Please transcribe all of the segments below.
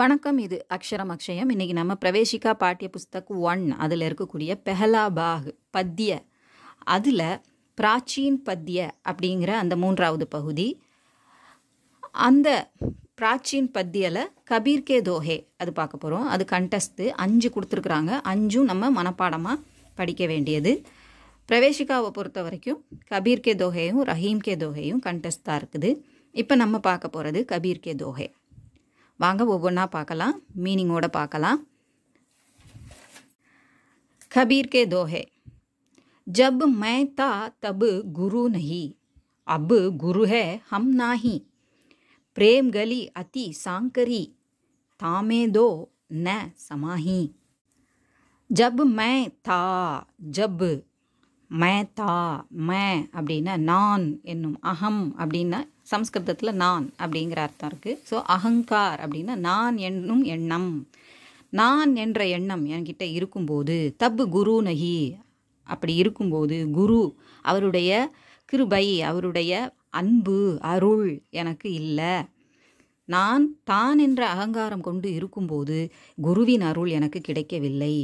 வணக்கம் இது அக்ஷரம் அக்ஷயம் இன்றைக்கி நம்ம பிரவேசிக்கா பாட்டிய புஸ்தக் ஒன் அதில் இருக்கக்கூடிய பெஹலா பாக் பத்திய அதில் பிராச்சீன் பத்திய அப்படிங்கிற அந்த மூன்றாவது பகுதி அந்த பிராச்சீன் பத்தியில் கபீர் கே தோஹே அது பார்க்க போகிறோம் அது கண்டஸ்து அஞ்சு கொடுத்துருக்குறாங்க அஞ்சும் நம்ம மனப்பாடமாக படிக்க வேண்டியது பிரவேசிக்காவை பொறுத்த வரைக்கும் கபீர் கே தோஹேயும் ரஹீம் கே தோஹேயும் கண்டஸ்டாக இருக்குது இப்போ நம்ம பார்க்க போகிறது கபீர் கே தோஹே वो ஒவ்வொன்றா பார்க்கலாம் மீனிங்கோட பார்க்கலாம் கபீர் கே दोहे जब मैं था तब गुरु नहीं अब गुरु है हम नाही प्रेम गली अति सांकरी तामे दो न समाही जब मैं था जब மேதா மே அப்படின்னா நான் என்னும் அகம் அப்படின்னா சம்ஸ்கிருதத்தில் நான் அப்படிங்கிற அர்த்தம் இருக்குது ஸோ அகங்கார் அப்படின்னா நான் என்னும் எண்ணம் நான் என்ற எண்ணம் என்கிட்ட இருக்கும்போது தப்பு குரு நகி அப்படி இருக்கும்போது குரு அவருடைய கிருபை அவருடைய அன்பு அருள் எனக்கு இல்லை நான் தான் என்ற அகங்காரம் கொண்டு இருக்கும்போது குருவின் அருள் எனக்கு கிடைக்கவில்லை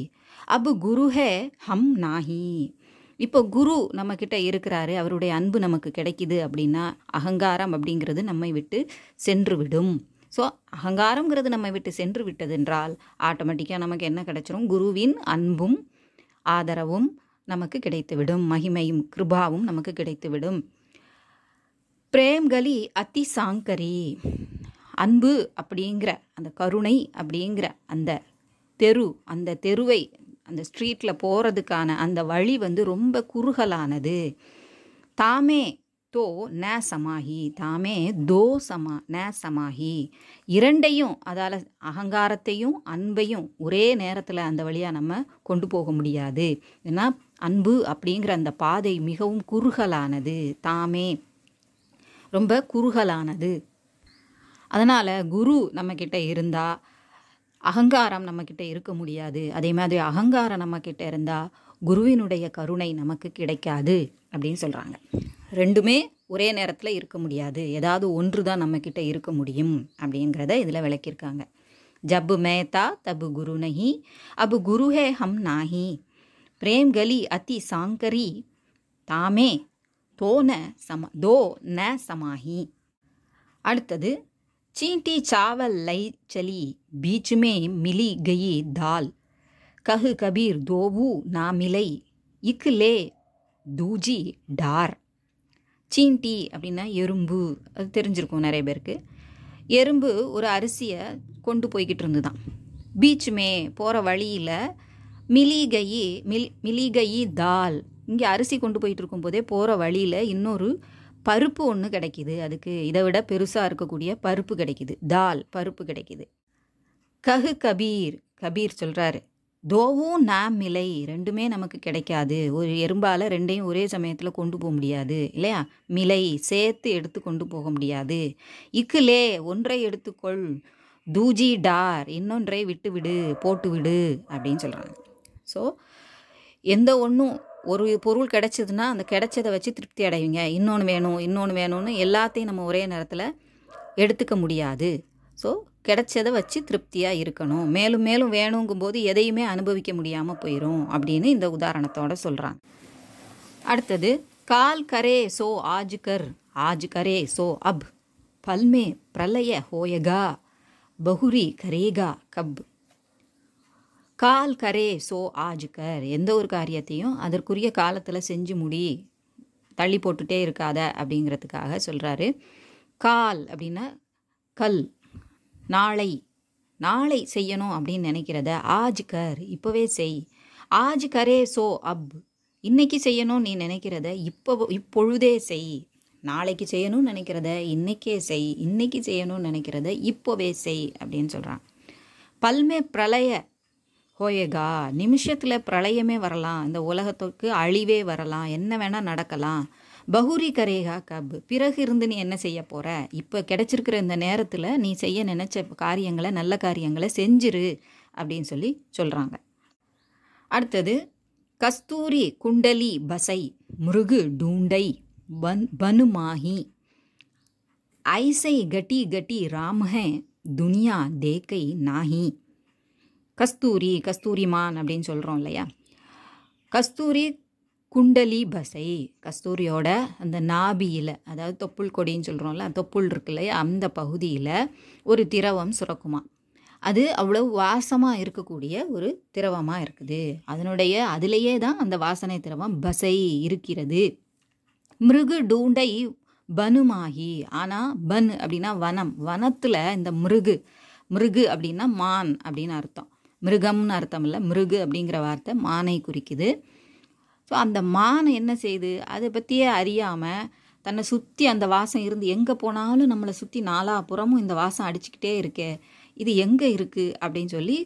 அப்பு குருஹே ஹம் நாகி இப்போ குரு நம்ம கிட்ட இருக்கிறாரு அவருடைய அன்பு நமக்கு கிடைக்குது அப்படின்னா அகங்காரம் அப்படிங்கிறது நம்மை விட்டு சென்று விடும் ஸோ அகங்காரங்கிறது நம்மை விட்டு சென்று விட்டதென்றால் ஆட்டோமேட்டிக்காக நமக்கு என்ன கிடைச்சிரும் குருவின் அன்பும் ஆதரவும் நமக்கு கிடைத்துவிடும் மகிமையும் கிருபாவும் நமக்கு கிடைத்துவிடும் பிரேம்கலி அத்தி சாங்கரி அன்பு அப்படிங்கிற அந்த கருணை அப்படிங்கிற அந்த தெரு அந்த தெருவை அந்த ஸ்ட்ரீட்டில் போகிறதுக்கான அந்த வழி வந்து ரொம்ப குறுகலானது தாமே தோ ந சமாஹி தாமே தோ சமா ந சமாஹி இரண்டையும் அதால் அகங்காரத்தையும் அன்பையும் ஒரே நேரத்தில் அந்த வழியாக நம்ம கொண்டு போக முடியாது ஏன்னா அன்பு அப்படிங்கிற அந்த பாதை மிகவும் குறுகலானது தாமே ரொம்ப குறுகலானது அதனால் குரு நம்மக்கிட்ட இருந்தால் அகங்காரம் நம்மக்கிட்ட இருக்க முடியாது அதே மாதிரி அகங்காரம் நம்மக்கிட்ட இருந்தால் குருவினுடைய கருணை நமக்கு கிடைக்காது அப்படின்னு சொல்கிறாங்க ரெண்டுமே ஒரே நேரத்தில் இருக்க முடியாது ஏதாவது ஒன்று தான் நம்மக்கிட்ட இருக்க முடியும் அப்படிங்கிறத இதில் விளக்கியிருக்காங்க ஜபு மேத்தா தபு குரு நஹி அபு குருஹே ஹம் நாகி பிரேம் கலி அத்தி சாங்கரி தாமே தோ ந சம தோ ந சமாஹி அடுத்தது சீண்டி சாவல் லை चली बीच में मिली गई दाल कह कबीर दोबू ना मिलई தூஜி டார் சீண்டி அப்படின்னா எறும்பு அது தெரிஞ்சிருக்கும் நிறைய பேருக்கு எறும்பு ஒரு அரிசியை கொண்டு போய்கிட்டு இருந்து தான் பீச்சுமே போகிற வழியில் மிலிகையி மில் மிலிகையி தால் இங்கே அரிசி கொண்டு போயிட்டு இருக்கும்போதே போகிற வழியில் இன்னொரு பருப்பு ஒன்று கிடைக்கிது அதுக்கு இதை விட பெருசாக இருக்கக்கூடிய பருப்பு கிடைக்கிது தால் பருப்பு கிடைக்கிது கஹு கபீர் கபீர் சொல்கிறாரு தோவும் நாம் இலை ரெண்டுமே நமக்கு கிடைக்காது ஒரு எறும்பால் ரெண்டையும் ஒரே சமயத்தில் கொண்டு போக முடியாது இல்லையா மிலை சேர்த்து எடுத்து கொண்டு போக முடியாது இக்குலே ஒன்றை எடுத்துக்கொள் தூஜி டார் இன்னொன்றை விட்டு விடு போட்டு விடு அப்படின்னு சொல்கிறாங்க ஸோ எந்த ஒன்றும் ஒரு பொருள் கிடைச்சதுன்னா அந்த கிடைச்சதை வச்சு திருப்தி அடைவீங்க இன்னொன்று வேணும் இன்னொன்று வேணும்னு எல்லாத்தையும் நம்ம ஒரே நேரத்தில் எடுத்துக்க முடியாது ஸோ கிடைச்சதை வச்சு திருப்தியாக இருக்கணும் மேலும் மேலும் வேணுங்கும்போது எதையுமே அனுபவிக்க முடியாமல் போயிடும் அப்படின்னு இந்த உதாரணத்தோட சொல்கிறாங்க அடுத்தது கால் கரே சோ ஆஜு கர் ஆஜு கரே சோ அப் பல்மே பிரலய ஹோயகா பகுரி கரேகா கப் கால் கரே சோ ஆஜுக்கர் எந்த ஒரு காரியத்தையும் அதற்குரிய காலத்தில் செஞ்சு முடி தள்ளி போட்டுட்டே இருக்காத அப்படிங்கிறதுக்காக சொல்கிறாரு கால் அப்படின்னா கல் நாளை நாளை செய்யணும் அப்படின்னு நினைக்கிறத ஆஜ்கர் இப்போவே செய் ஆஜ் கரே சோ அப் இன்னைக்கு செய்யணும் நீ நினைக்கிறத இப்போ இப்பொழுதே செய் நாளைக்கு செய்யணும்னு நினைக்கிறத இன்றைக்கே செய் இன்னைக்கு செய்யணும்னு நினைக்கிறத இப்போவே செய் அப்படின்னு சொல்கிறான் பல்மே பிரளய ஹோயேகா நிமிஷத்தில் பிரளயமே வரலாம் இந்த உலகத்துக்கு அழிவே வரலாம் என்ன வேணால் நடக்கலாம் பகுரி கரேகா கப் பிறகு இருந்து நீ என்ன செய்ய போகிற இப்போ கிடச்சிருக்கிற இந்த நேரத்தில் நீ செய்ய நினச்ச காரியங்களை நல்ல காரியங்களை செஞ்சிரு அப்படின்னு சொல்லி சொல்கிறாங்க அடுத்தது கஸ்தூரி குண்டலி பசை முருகு டூண்டை பன் பனுமாகி ஐசை கட்டி கட்டி ராமஹே துனியா தேக்கை நாகி கஸ்தூரி கஸ்தூரிமான் அப்படின்னு சொல்கிறோம் இல்லையா கஸ்தூரி குண்டலி பசை கஸ்தூரியோட அந்த நாபியில் அதாவது தொப்புள் கொடின்னு சொல்கிறோம்ல தொப்புள் இருக்கு இல்லையா அந்த பகுதியில் ஒரு திரவம் சுரக்குமா அது அவ்வளோ வாசமாக இருக்கக்கூடிய ஒரு திரவமாக இருக்குது அதனுடைய அதிலேயே தான் அந்த வாசனை திரவம் பசை இருக்கிறது மிருகு டூண்டை பனுமாகி ஆனால் பனு அப்படின்னா வனம் வனத்தில் இந்த மிருகு மிருகு அப்படின்னா மான் அப்படின்னு அர்த்தம் மிருகம்னு அர்த்தம் இல்லை மிருகு அப்படிங்கிற வார்த்தை மானை குறிக்குது ஸோ அந்த மானை என்ன செய்யுது அதை பற்றியே அறியாமல் தன்னை சுற்றி அந்த வாசம் இருந்து எங்கே போனாலும் நம்மளை சுற்றி நாலா புறமும் இந்த வாசம் அடிச்சுக்கிட்டே இருக்கே இது எங்கே இருக்குது அப்படின்னு சொல்லி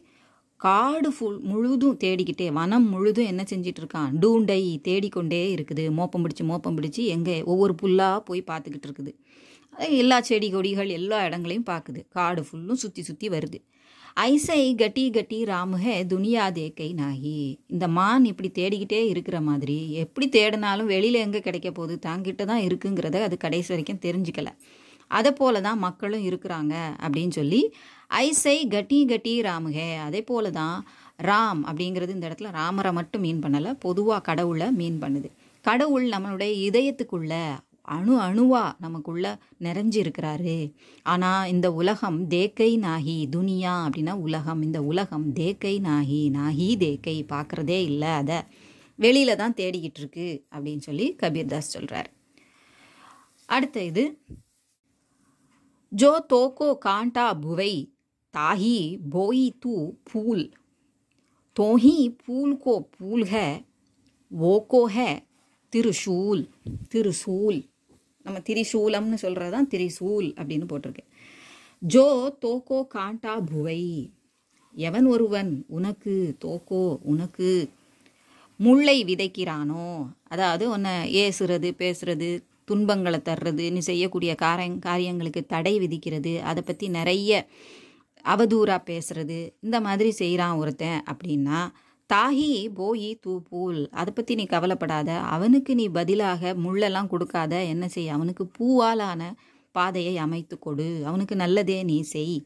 காடு ஃபுல் முழுதும் தேடிக்கிட்டே வனம் முழுதும் என்ன இருக்கான் டூண்டை தேடிக்கொண்டே இருக்குது மோப்பம் பிடிச்சி மோப்பம் பிடிச்சி எங்கே ஒவ்வொரு புல்லாக போய் பார்த்துக்கிட்டு இருக்குது எல்லா செடி கொடிகள் எல்லா இடங்களையும் பார்க்குது காடு ஃபுல்லும் சுற்றி சுற்றி வருது ஐசை கட்டி கட்டி ராமுஹே துனியா தேக்கை நாகி இந்த மான் இப்படி தேடிக்கிட்டே இருக்கிற மாதிரி எப்படி தேடினாலும் வெளியில் எங்கே கிடைக்க போகுது தாங்கிட்ட தான் இருக்குங்கிறத அது கடைசி வரைக்கும் தெரிஞ்சுக்கல அதை போல தான் மக்களும் இருக்கிறாங்க அப்படின்னு சொல்லி ஐசை கட்டி கட்டி ராமுக அதே போல தான் ராம் அப்படிங்கிறது இந்த இடத்துல ராமரை மட்டும் மீன் பண்ணலை பொதுவாக கடவுளை மீன் பண்ணுது கடவுள் நம்மளுடைய இதயத்துக்குள்ள அணு அணுவா நமக்குள்ள நிறைஞ்சிருக்கிறாரு ஆனால் இந்த உலகம் தேக்கை நாகி துனியா அப்படின்னா உலகம் இந்த உலகம் தேக்கை நாகி நாகி தேக்கை பார்க்குறதே இல்லை அதை வெளியில தான் தேடிக்கிட்டு இருக்கு அப்படின்னு சொல்லி கபீர்தாஸ் சொல்கிறார் அடுத்த இது ஜோ தோக்கோ காண்டா புவை தாஹி போயி தூ பூல் தோஹி பூல் கோ பூல் ஹே ஓகோ திருஷூல் திருசூல் நம்ம திரிசூலம்னு சொல்கிறது தான் திரிசூல் அப்படின்னு போட்டிருக்கு ஜோ தோக்கோ காண்டா புவை எவன் ஒருவன் உனக்கு தோக்கோ உனக்கு முல்லை விதைக்கிறானோ அதாவது உன்னை ஏசுறது பேசுறது துன்பங்களை தர்றது நீ செய்யக்கூடிய காரங் காரியங்களுக்கு தடை விதிக்கிறது அதை பற்றி நிறைய அவதூறாக பேசுறது இந்த மாதிரி செய்கிறான் ஒருத்தன் அப்படின்னா தாஹி போயி பூல் அதை பற்றி நீ கவலைப்படாத அவனுக்கு நீ பதிலாக முள்ளெல்லாம் கொடுக்காத என்ன செய் அவனுக்கு பூவாலான பாதையை அமைத்து கொடு அவனுக்கு நல்லதே நீ செய்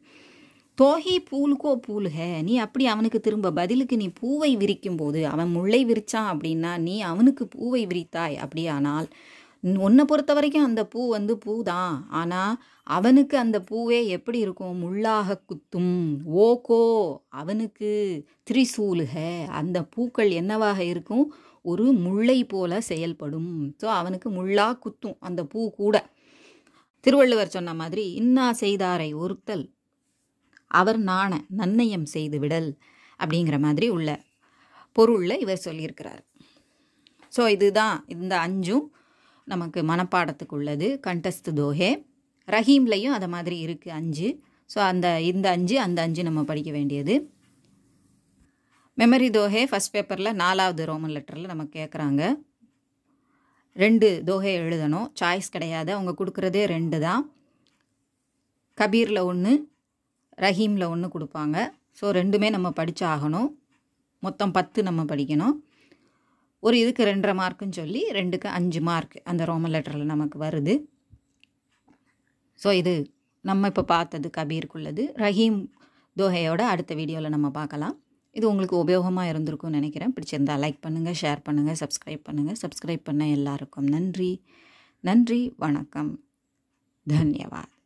தோஹி பூலுக்கோ பூலுக நீ அப்படி அவனுக்கு திரும்ப பதிலுக்கு நீ பூவை விரிக்கும் போது அவன் முள்ளை விரிச்சான் அப்படின்னா நீ அவனுக்கு பூவை விரித்தாய் அப்படியானால் உன்னை பொறுத்த வரைக்கும் அந்த பூ வந்து பூ தான் ஆனால் அவனுக்கு அந்த பூவே எப்படி இருக்கும் முள்ளாக குத்தும் ஓகோ அவனுக்கு திரிசூலுக அந்த பூக்கள் என்னவாக இருக்கும் ஒரு முல்லை போல செயல்படும் ஸோ அவனுக்கு முள்ளா குத்தும் அந்த பூ கூட திருவள்ளுவர் சொன்ன மாதிரி இன்னா செய்தாரை ஒருத்தல் அவர் நாண நன்னயம் செய்து விடல் அப்படிங்கிற மாதிரி உள்ள பொருளில் இவர் சொல்லியிருக்கிறார் ஸோ இதுதான் இந்த அஞ்சும் நமக்கு மனப்பாடத்துக்கு உள்ளது கண்டஸ்து தோஹே ரஹீம்லையும் அதை மாதிரி இருக்குது அஞ்சு ஸோ அந்த இந்த அஞ்சு அந்த அஞ்சு நம்ம படிக்க வேண்டியது மெமரி தோஹே ஃபஸ்ட் பேப்பரில் நாலாவது ரோமன் லெட்டரில் நம்ம கேட்குறாங்க ரெண்டு தோஹே எழுதணும் சாய்ஸ் கிடையாது அவங்க கொடுக்குறதே ரெண்டு தான் கபீரில் ஒன்று ரஹீமில் ஒன்று கொடுப்பாங்க ஸோ ரெண்டுமே நம்ம படித்து ஆகணும் மொத்தம் பத்து நம்ம படிக்கணும் ஒரு இதுக்கு ரெண்டரை மார்க்குன்னு சொல்லி ரெண்டுக்கு அஞ்சு மார்க் அந்த ரோமன் லெட்டரில் நமக்கு வருது ஸோ இது நம்ம இப்போ பார்த்தது கபீருக்குள்ளது ரஹீம் தோஹையோட அடுத்த வீடியோவில் நம்ம பார்க்கலாம் இது உங்களுக்கு உபயோகமாக இருந்திருக்கும்னு நினைக்கிறேன் பிடிச்சிருந்தா லைக் பண்ணுங்கள் ஷேர் பண்ணுங்கள் சப்ஸ்கிரைப் பண்ணுங்கள் சப்ஸ்கிரைப் பண்ண எல்லாருக்கும் நன்றி நன்றி வணக்கம் தன்யவாத்